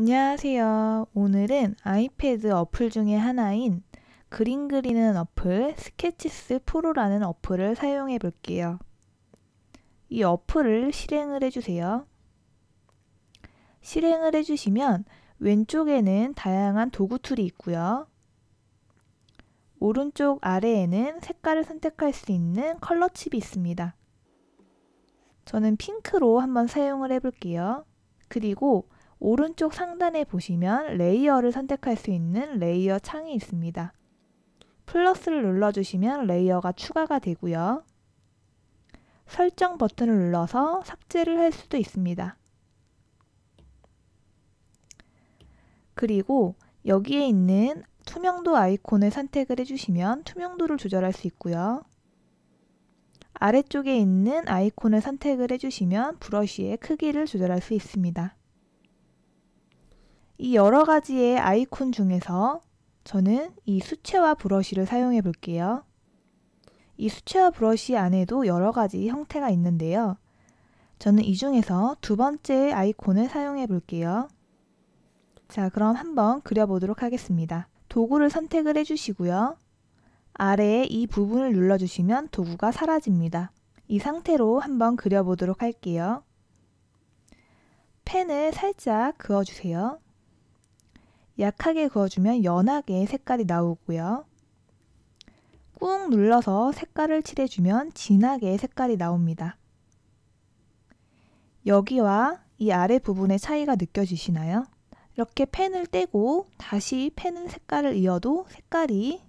안녕하세요. 오늘은 아이패드 어플 중에 하나인 그림 그리는 어플 스케치스 프로라는 어플을 사용해 볼게요. 이 어플을 실행을 해주세요. 실행을 해주시면 왼쪽에는 다양한 도구 툴이 있고요. 오른쪽 아래에는 색깔을 선택할 수 있는 컬러 칩이 있습니다. 저는 핑크로 한번 사용을 해볼게요. 그리고 오른쪽 상단에 보시면 레이어를 선택할 수 있는 레이어 창이 있습니다. 플러스를 눌러주시면 레이어가 추가가 되고요. 설정 버튼을 눌러서 삭제를 할 수도 있습니다. 그리고 여기에 있는 투명도 아이콘을 선택을 해주시면 투명도를 조절할 수 있고요. 아래쪽에 있는 아이콘을 선택을 해주시면 브러쉬의 크기를 조절할 수 있습니다. 이 여러 가지의 아이콘 중에서 저는 이 수채화 브러쉬를 사용해 볼게요. 이 수채화 브러쉬 안에도 여러 가지 형태가 있는데요. 저는 이 중에서 두 번째 아이콘을 사용해 볼게요. 자, 그럼 한번 그려보도록 하겠습니다. 도구를 선택을 해주시고요. 아래에 이 부분을 눌러주시면 도구가 사라집니다. 이 상태로 한번 그려보도록 할게요. 펜을 살짝 그어주세요. 약하게 그어주면 연하게 색깔이 나오고요. 꾹 눌러서 색깔을 칠해주면 진하게 색깔이 나옵니다. 여기와 이 아래 부분의 차이가 느껴지시나요? 이렇게 펜을 떼고 다시 펜은 색깔을 이어도 색깔이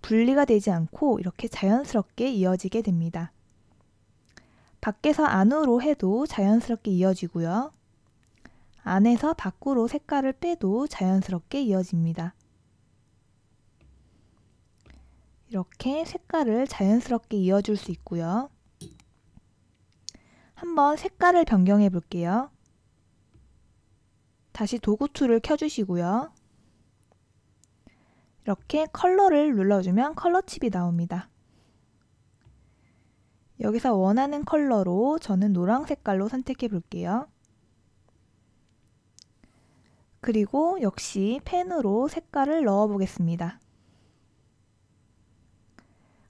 분리가 되지 않고 이렇게 자연스럽게 이어지게 됩니다. 밖에서 안으로 해도 자연스럽게 이어지고요. 안에서 밖으로 색깔을 빼도 자연스럽게 이어집니다. 이렇게 색깔을 자연스럽게 이어줄 수 있고요. 한번 색깔을 변경해 볼게요. 다시 도구 툴을 켜주시고요. 이렇게 컬러를 눌러주면 컬러칩이 나옵니다. 여기서 원하는 컬러로 저는 노랑 색깔로 선택해 볼게요. 그리고 역시 펜으로 색깔을 넣어 보겠습니다.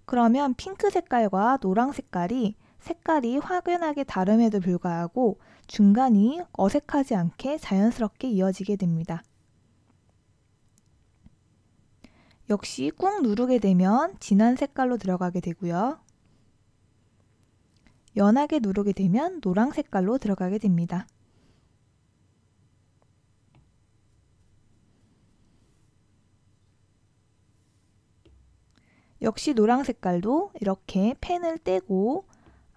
그러면 핑크 색깔과 노랑 색깔이 색깔이 확연하게 다름에도 불구하고 중간이 어색하지 않게 자연스럽게 이어지게 됩니다. 역시 꾹 누르게 되면 진한 색깔로 들어가게 되고요. 연하게 누르게 되면 노랑 색깔로 들어가게 됩니다. 역시 노랑 색깔도 이렇게 펜을 떼고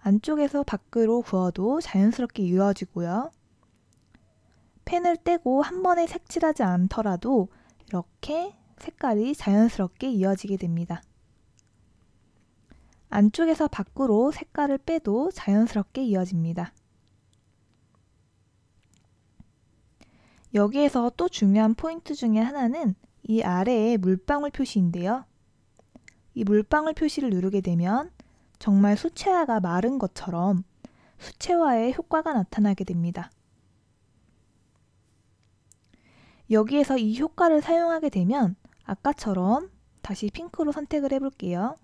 안쪽에서 밖으로 구워도 자연스럽게 이어지고요. 펜을 떼고 한 번에 색칠하지 않더라도 이렇게 색깔이 자연스럽게 이어지게 됩니다. 안쪽에서 밖으로 색깔을 빼도 자연스럽게 이어집니다. 여기에서 또 중요한 포인트 중의 하나는 이아래에 물방울 표시인데요. 이 물방울 표시를 누르게 되면 정말 수채화가 마른 것처럼 수채화의 효과가 나타나게 됩니다. 여기에서 이 효과를 사용하게 되면 아까처럼 다시 핑크로 선택을 해볼게요.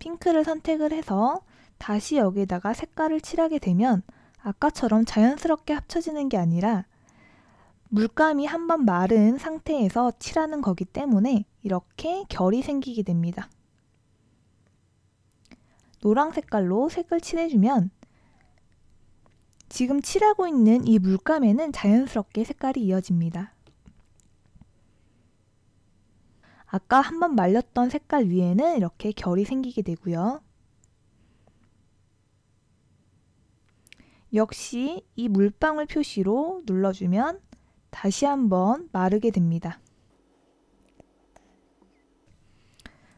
핑크를 선택을 해서 다시 여기에다가 색깔을 칠하게 되면 아까처럼 자연스럽게 합쳐지는 게 아니라 물감이 한번 마른 상태에서 칠하는 거기 때문에 이렇게 결이 생기게 됩니다. 노랑 색깔로 색을 칠해주면 지금 칠하고 있는 이 물감에는 자연스럽게 색깔이 이어집니다. 아까 한번 말렸던 색깔 위에는 이렇게 결이 생기게 되고요. 역시 이 물방울 표시로 눌러주면 다시 한번 마르게 됩니다.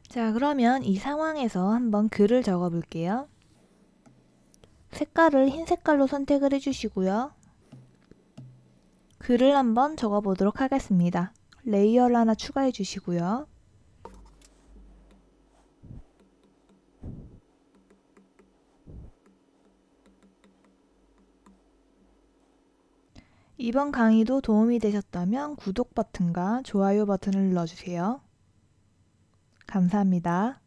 자, 그러면 이 상황에서 한번 글을 적어 볼게요. 색깔을 흰 색깔로 선택을 해주시고요. 글을 한번 적어 보도록 하겠습니다. 레이어를 하나 추가해 주시고요. 이번 강의도 도움이 되셨다면 구독 버튼과 좋아요 버튼을 눌러주세요. 감사합니다.